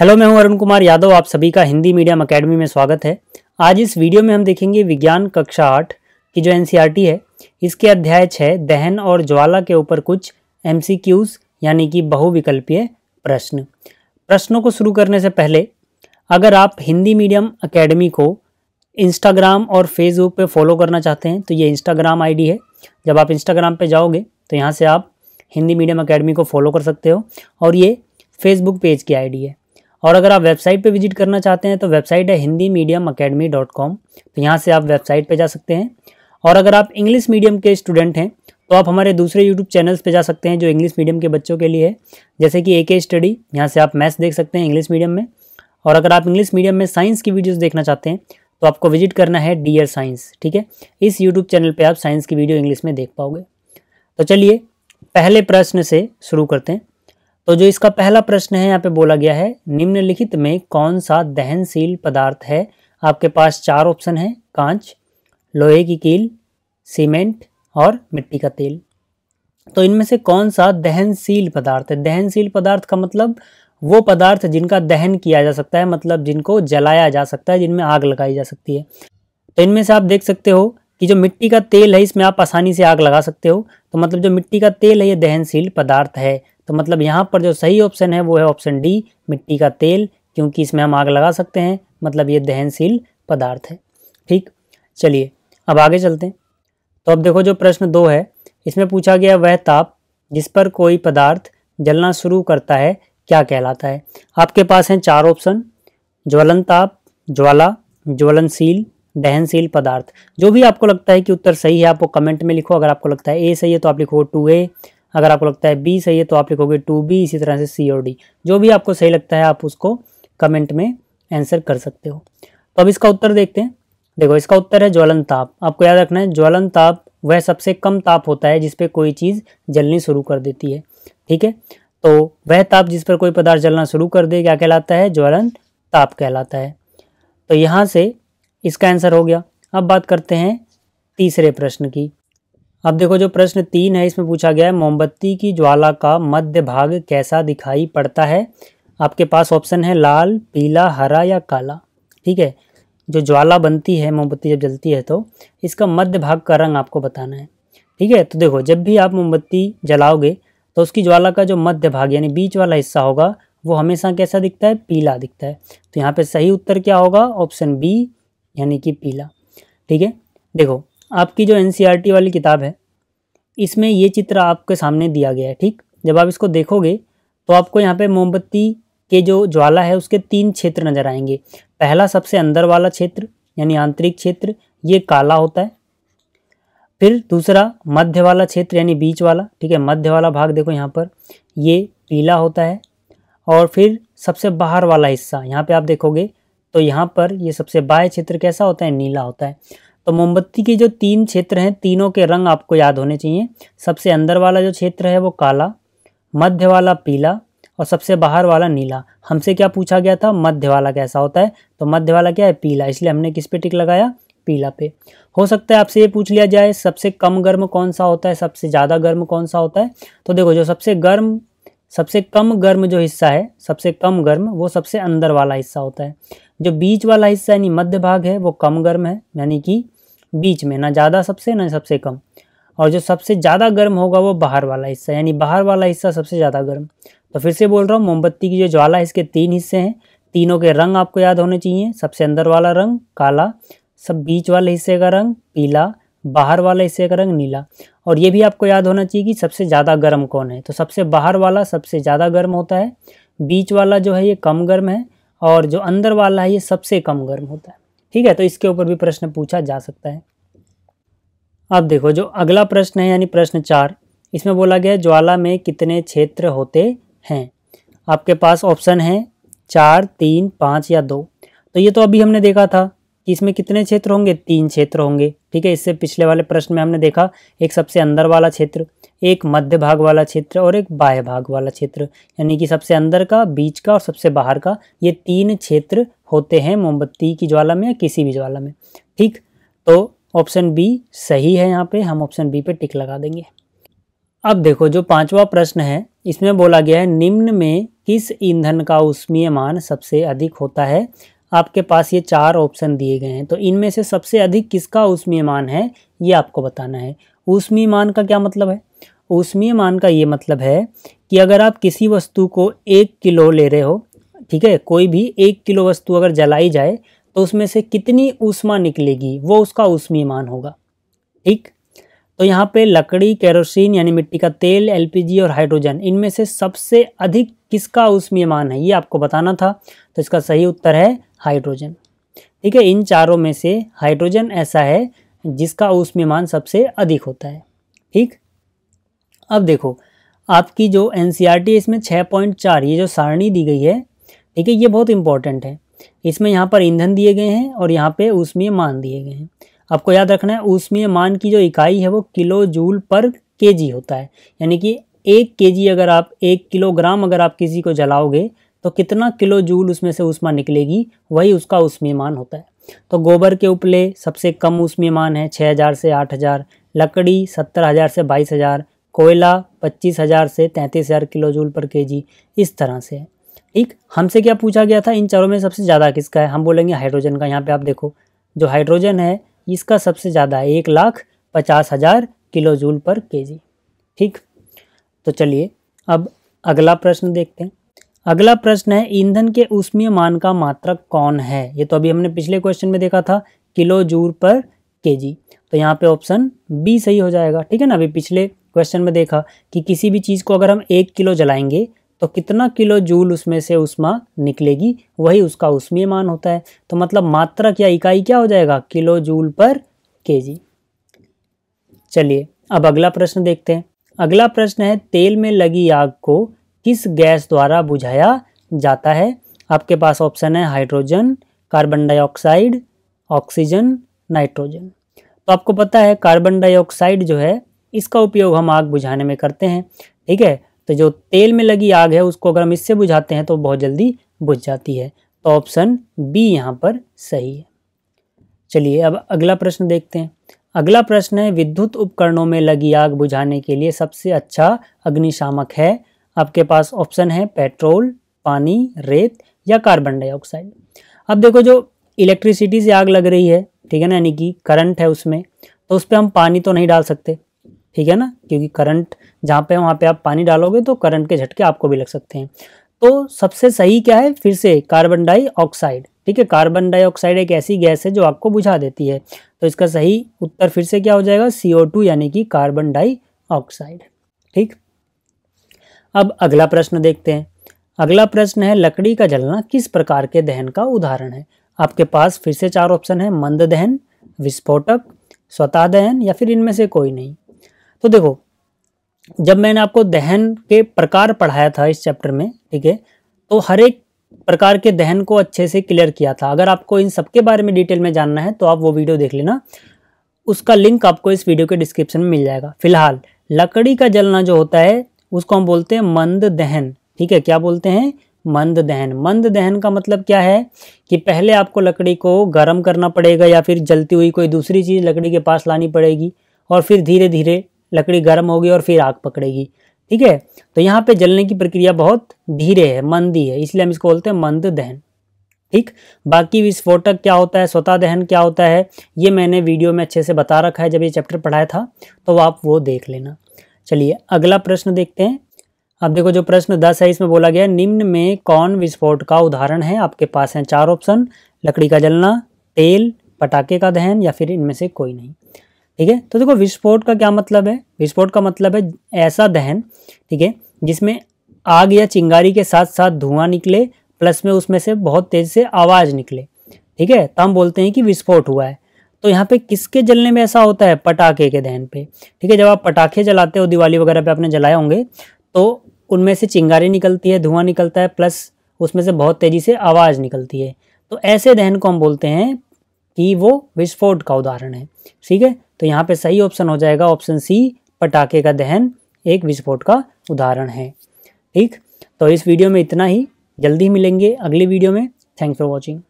hello मैं हूं अरुण कुमार यादव आप सभी का हिंदी मीडियम अकेडमी में स्वागत है आज इस वीडियो में हम देखेंगे विज्ञान कक्षा आठ की जो एनसीईआरटी e है इसके अध्याय छः दहन और ज्वाला के ऊपर कुछ एमसीक्यूज यानी कि बहुविकल्पीय प्रश्न प्रश्नों को शुरू करने से पहले अगर आप हिंदी मीडियम अकेडमी को इंस्टाग्राम और फेसबुक पर फॉलो करना चाहते हैं तो ये इंस्टाग्राम आई है जब आप इंस्टाग्राम पर जाओगे तो यहाँ से आप हिंदी मीडियम अकेडमी को फॉलो कर सकते हो और ये फेसबुक पेज की आई है और अगर आप वेबसाइट पे विजिट करना चाहते हैं तो वेबसाइट है Hindi medium academy dot com तो यहाँ से आप वेबसाइट पे जा सकते हैं और अगर आप इंग्लिश मीडियम के स्टूडेंट हैं तो आप हमारे दूसरे यूट्यूब चैनल्स पे जा सकते हैं जो इंग्लिश मीडियम के बच्चों के लिए है जैसे कि ए के स्टडी यहाँ से आप मैथ्स देख सकते हैं इंग्लिश मीडियम में और अगर आप इंग्लिश मीडियम में साइंस की वीडियोज़ देखना चाहते हैं तो आपको विजिट करना है डियर साइंस ठीक है इस यूट्यूब चैनल पर आप साइंस की वीडियो इंग्लिश में देख पाओगे तो चलिए पहले प्रश्न से शुरू करते हैं तो जो इसका पहला प्रश्न है यहाँ पे बोला गया है निम्नलिखित में कौन सा दहनशील पदार्थ है आपके पास चार ऑप्शन है कांच लोहे की कील सीमेंट और मिट्टी का तेल तो इनमें से कौन सा दहनशील पदार्थ है दहनशील पदार्थ का मतलब वो पदार्थ जिनका दहन किया जा सकता है मतलब जिनको जलाया जा सकता है जिनमें आग लगाई जा सकती है तो इनमें से आप देख सकते हो कि जो मिट्टी का तेल है इसमें आप आसानी से आग लगा सकते हो तो मतलब जो मिट्टी का तेल है ये दहनशील पदार्थ है तो मतलब यहाँ पर जो सही ऑप्शन है वो है ऑप्शन डी मिट्टी का तेल क्योंकि इसमें हम आग लगा सकते हैं मतलब ये दहनशील पदार्थ है ठीक चलिए अब आगे चलते हैं तो अब देखो जो प्रश्न दो है इसमें पूछा गया वह ताप जिस पर कोई पदार्थ जलना शुरू करता है क्या कहलाता है आपके पास हैं चार ऑप्शन ज्वलन ताप ज्वाला ज्वलनशील दहनशील पदार्थ जो भी आपको लगता है कि उत्तर सही है आप वो कमेंट में लिखो अगर आपको लगता है ए सही है तो आप लिखो टू ए अगर आपको लगता है बी सही है तो आप लिखोगे टू बी इसी तरह से सी और डी जो भी आपको सही लगता है आप उसको कमेंट में आंसर कर सकते हो तो अब इसका उत्तर देखते हैं देखो इसका उत्तर है ज्वलन ताप आपको याद रखना है ज्वलन ताप वह सबसे कम ताप होता है जिसपे कोई चीज़ जलनी शुरू कर देती है ठीक है तो वह ताप जिस पर कोई पदार्थ जलना शुरू कर दे क्या कहलाता है ज्वलन ताप कहलाता है तो यहाँ से इसका आंसर हो गया अब बात करते हैं तीसरे प्रश्न की अब देखो जो प्रश्न तीन है इसमें पूछा गया है मोमबत्ती की ज्वाला का मध्य भाग कैसा दिखाई पड़ता है आपके पास ऑप्शन है लाल पीला हरा या काला ठीक है जो ज्वाला बनती है मोमबत्ती जब जलती है तो इसका मध्य भाग का रंग आपको बताना है ठीक है तो देखो जब भी आप मोमबत्ती जलाओगे तो उसकी ज्वाला का जो मध्य भाग यानी बीच वाला हिस्सा होगा वो हमेशा कैसा दिखता है पीला दिखता है तो यहाँ पे सही उत्तर क्या होगा ऑप्शन बी यानी कि पीला ठीक है देखो आपकी जो एन e वाली किताब है इसमें ये चित्र आपके सामने दिया गया है ठीक जब आप इसको देखोगे तो आपको यहाँ पे मोमबत्ती के जो ज्वाला है उसके तीन क्षेत्र नज़र आएंगे पहला सबसे अंदर वाला क्षेत्र यानी आंतरिक क्षेत्र ये काला होता है फिर दूसरा मध्य वाला क्षेत्र यानी बीच वाला ठीक है मध्य वाला भाग देखो यहाँ पर ये पीला होता है और फिर सबसे बाहर वाला हिस्सा यहाँ पर आप देखोगे तो यहाँ पर ये सबसे बाह्य क्षेत्र कैसा होता है नीला होता है तो मोमबत्ती के जो तीन क्षेत्र हैं तीनों के रंग आपको याद होने चाहिए सबसे अंदर वाला जो क्षेत्र है वो काला मध्य वाला पीला और सबसे बाहर वाला नीला हमसे क्या पूछा गया था मध्य वाला कैसा होता है तो मध्य वाला क्या है पीला इसलिए हमने किस पे टिक लगाया पीला पे हो सकता है आपसे ये पूछ लिया जाए सबसे कम गर्म कौन सा होता है सबसे ज़्यादा गर्म कौन सा होता है तो देखो जो सबसे गर्म सबसे कम गर्म जो हिस्सा है सबसे कम गर्म वो सबसे अंदर वाला हिस्सा होता है जो बीच वाला हिस्सा यानी मध्य भाग है वो कम गर्म है यानी कि बीच में ना ज़्यादा सबसे ना सबसे कम और जो सबसे ज़्यादा गर्म होगा वो बाहर वाला हिस्सा यानी बाहर वाला हिस्सा सबसे ज़्यादा गर्म तो फिर से बोल रहा हूँ मोमबत्ती की जो ज्वाला है इसके तीन हिस्से हैं तीनों के रंग आपको याद होने चाहिए सबसे अंदर वाला रंग काला सब बीच वाले हिस्से का रंग पीला बाहर वाला हिस्से का रंग नीला और ये भी आपको याद होना चाहिए कि सबसे ज़्यादा गर्म कौन है तो सबसे बाहर वाला सबसे ज़्यादा गर्म होता है बीच वाला जो है ये कम गर्म है और जो अंदर वाला है ये सबसे कम गर्म होता है ठीक है तो इसके ऊपर भी प्रश्न पूछा जा सकता है अब देखो जो अगला प्रश्न है यानी प्रश्न चार इसमें बोला गया ज्वाला में कितने क्षेत्र होते हैं आपके पास ऑप्शन है चार तीन पाँच या दो तो ये तो अभी हमने देखा था कि इसमें कितने क्षेत्र होंगे तीन क्षेत्र होंगे ठीक है इससे पिछले वाले प्रश्न में हमने देखा एक सबसे अंदर वाला क्षेत्र एक मध्य भाग वाला क्षेत्र और एक बाह्य भाग वाला क्षेत्र यानी कि सबसे अंदर का बीच का और सबसे बाहर का ये तीन क्षेत्र होते हैं मोमबत्ती की ज्वाला में या किसी भी ज्वाला में ठीक तो ऑप्शन बी सही है यहाँ पे हम ऑप्शन बी पे टिक लगा देंगे अब देखो जो पांचवा प्रश्न है इसमें बोला गया है निम्न में किस ईंधन का उष्मीय मान सबसे अधिक होता है आपके पास ये चार ऑप्शन दिए गए हैं तो इनमें से सबसे अधिक किसका मान है ये आपको बताना है मान का क्या मतलब है मान का ये मतलब है कि अगर आप किसी वस्तु को एक किलो ले रहे हो ठीक है कोई भी एक किलो वस्तु अगर जलाई जाए तो उसमें से कितनी ऊष्मा निकलेगी वो उसका मान होगा ठीक तो यहाँ पे लकड़ी केरोसिन यानी मिट्टी का तेल एलपीजी और हाइड्रोजन इनमें से सबसे अधिक किसका मान है ये आपको बताना था तो इसका सही उत्तर है हाइड्रोजन ठीक है इन चारों में से हाइड्रोजन ऐसा है जिसका मान सबसे अधिक होता है ठीक अब देखो आपकी जो एन e इसमें छः पॉइंट चार ये जो सारणी दी गई है ठीक है ये बहुत इंपॉर्टेंट है इसमें यहाँ पर ईंधन दिए गए हैं और यहाँ पे ऊष्मीय मान दिए गए हैं आपको याद रखना है ऊष्मीय मान की जो इकाई है वो किलो जूल पर के होता है यानी कि एक के अगर आप एक किलोग्राम अगर आप किसी को जलाओगे तो कितना किलो जूल उसमें से उष्मा निकलेगी वही उसका उष्मीमान होता है तो गोबर के उपले सबसे कम उष्मीमान है छः हज़ार से आठ हज़ार लकड़ी सत्तर हज़ार से बाईस हज़ार कोयला पच्चीस हज़ार से तैंतीस हज़ार किलो जूल पर जी इस तरह से है ठीक हमसे क्या पूछा गया था इन चारों में सबसे ज़्यादा किसका है हम बोलेंगे हाइड्रोजन का यहाँ पे आप देखो जो हाइड्रोजन है इसका सबसे ज़्यादा है एक लाख पचास हज़ार किलो जूल पर केजी ठीक तो चलिए अब अगला प्रश्न देखते हैं अगला प्रश्न है ईंधन के उष्मीय मान का मात्रक कौन है ये तो अभी हमने पिछले क्वेश्चन में देखा था किलो जूल पर केजी तो यहाँ पे ऑप्शन बी सही हो जाएगा ठीक है ना अभी पिछले क्वेश्चन में देखा कि किसी भी चीज़ को अगर हम एक किलो जलाएंगे तो कितना किलो जूल उसमें से उष्मा निकलेगी वही उसका उष्मीय मान होता है तो मतलब मात्रक या इकाई क्या हो जाएगा किलो जूल पर के चलिए अब अगला प्रश्न देखते हैं अगला प्रश्न है तेल में लगी आग को किस गैस द्वारा बुझाया जाता है आपके पास ऑप्शन है hydrogen carbon dioxide oxygen nitrogen तो आपको पता है कार्बन डाइऑक्साइड जो है इसका उपयोग हम आग बुझाने में करते हैं ठीक है तो जो तेल में लगी आग है उसको अगर हम इससे बुझाते हैं तो बहुत जल्दी बुझ जाती है तो ऑप्शन बी यहाँ पर सही है चलिए अब अगला प्रश्न देखते हैं अगला प्रश्न है विद्युत उपकरणों में लगी आग बुझाने के लिए सबसे अच्छा अग्निशामक है आपके पास ऑप्शन है पेट्रोल पानी रेत या कार्बन डाइऑक्साइड अब देखो जो इलेक्ट्रिसिटी से आग लग रही है ठीक है ना यानी कि करंट है उसमें तो उस पर हम पानी तो नहीं डाल सकते ठीक है ना क्योंकि करंट जहाँ पे वहाँ पे आप पानी डालोगे तो करंट के झटके आपको भी लग सकते हैं तो सबसे सही क्या है फिर से कार्बन डाइऑक्साइड ठीक है कार्बन डाइऑक्साइड एक ऐसी गैस है जो आपको बुझा देती है तो इसका सही उत्तर फिर से क्या हो जाएगा सी यानी कि कार्बन डाइऑक्साइड ठीक अब अगला प्रश्न देखते हैं अगला प्रश्न है लकड़ी का जलना किस प्रकार के दहन का उदाहरण है आपके पास फिर से चार ऑप्शन है मंद दहन विस्फोटक स्वतः दहन या फिर इनमें से कोई नहीं तो देखो जब मैंने आपको दहन के प्रकार पढ़ाया था इस चैप्टर में ठीक है तो हर एक प्रकार के दहन को अच्छे से क्लियर किया था अगर आपको इन सबके बारे में डिटेल में जानना है तो आप वो वीडियो देख लेना उसका लिंक आपको इस वीडियो के डिस्क्रिप्शन में मिल जाएगा फिलहाल लकड़ी का जलना जो होता है उसको हम बोलते हैं मंद दहन ठीक है क्या बोलते हैं मंद दहन मंद दहन का मतलब क्या है कि पहले आपको लकड़ी को गर्म करना पड़ेगा या फिर जलती हुई कोई दूसरी चीज़ लकड़ी के पास लानी पड़ेगी और फिर धीरे धीरे लकड़ी गर्म होगी और फिर आग पकड़ेगी ठीक है तो यहाँ पे जलने की प्रक्रिया बहुत धीरे है मंदी है इसलिए हम इसको बोलते हैं मंद दहन ठीक बाकी विस्फोटक क्या होता है स्वतः दहन क्या होता है ये मैंने वीडियो में अच्छे से बता रखा है जब ये चैप्टर पढ़ाया था तो आप वो देख लेना चलिए अगला प्रश्न देखते हैं अब देखो जो प्रश्न दस है इसमें बोला गया निम्न में कौन विस्फोट का उदाहरण है आपके पास हैं चार ऑप्शन लकड़ी का जलना तेल पटाखे का दहन या फिर इनमें से कोई नहीं ठीक है तो देखो विस्फोट का क्या मतलब है विस्फोट का मतलब है ऐसा दहन ठीक है जिसमें आग या चिंगारी के साथ साथ धुआं निकले प्लस में उसमें से बहुत तेज से आवाज़ निकले ठीक है तो हम बोलते हैं कि विस्फोट हुआ है तो यहाँ पे किसके जलने में ऐसा होता है पटाखे के दहन पे ठीक है जब आप पटाखे जलाते हो दिवाली वगैरह पे आपने जलाए होंगे तो उनमें से चिंगारी निकलती है धुआं निकलता है प्लस उसमें से बहुत तेज़ी से आवाज़ निकलती है तो ऐसे दहन को हम बोलते हैं कि वो विस्फोट का उदाहरण है ठीक है तो यहाँ पे सही ऑप्शन हो जाएगा ऑप्शन सी पटाखे का दहन एक विस्फोट का उदाहरण है ठीक तो इस वीडियो में इतना ही जल्दी मिलेंगे अगली वीडियो में थैंक्स फॉर वॉचिंग